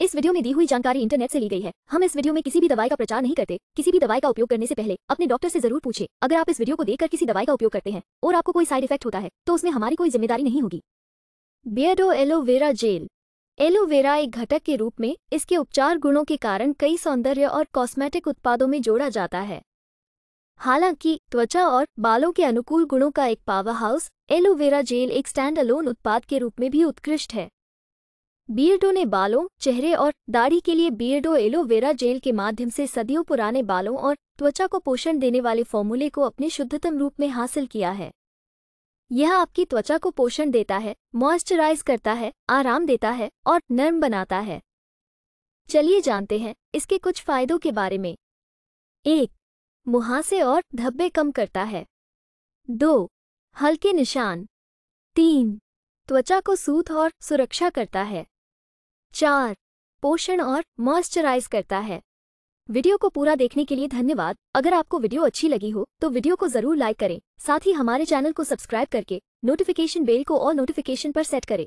इस वीडियो में दी हुई जानकारी इंटरनेट से ली गई है हम इस वीडियो में किसी भी दवाई का प्रचार नहीं करते किसी भी दवाई का उपयोग करने से पहले अपने डॉक्टर से जरूर पूछे अगर आप इस वीडियो को देखकर किसी दवाई का उपयोग करते हैं और आपको कोई साइड इफेक्ट होता है तो उसमें हमारी कोई जिम्मेदारी नहीं होगी बियडो एलोवेरा जेल एलोवेरा एक घटक के रूप में इसके उपचार गुणों के कारण कई सौंदर्य और कॉस्मेटिक उत्पादों में जोड़ा जाता है हालांकि त्वचा और बालों के अनुकूल गुणों का एक पावर हाउस एलोवेरा जेल एक स्टैंड अलोन उत्पाद के रूप में भी उत्कृष्ट है बियर्डो ने बालों चेहरे और दाढ़ी के लिए बियर्डो एलोवेरा जेल के माध्यम से सदियों पुराने बालों और त्वचा को पोषण देने वाले फॉर्मूले को अपने शुद्धतम रूप में हासिल किया है यह आपकी त्वचा को पोषण देता है मॉइस्चराइज करता है आराम देता है और नर्म बनाता है चलिए जानते हैं इसके कुछ फायदों के बारे में एक मुहासे और धब्बे कम करता है दो हल्के निशान तीन त्वचा को सूत और सुरक्षा करता है चार पोषण और मॉइस्चराइज करता है वीडियो को पूरा देखने के लिए धन्यवाद अगर आपको वीडियो अच्छी लगी हो तो वीडियो को जरूर लाइक करें साथ ही हमारे चैनल को सब्सक्राइब करके नोटिफिकेशन बेल को और नोटिफिकेशन पर सेट करें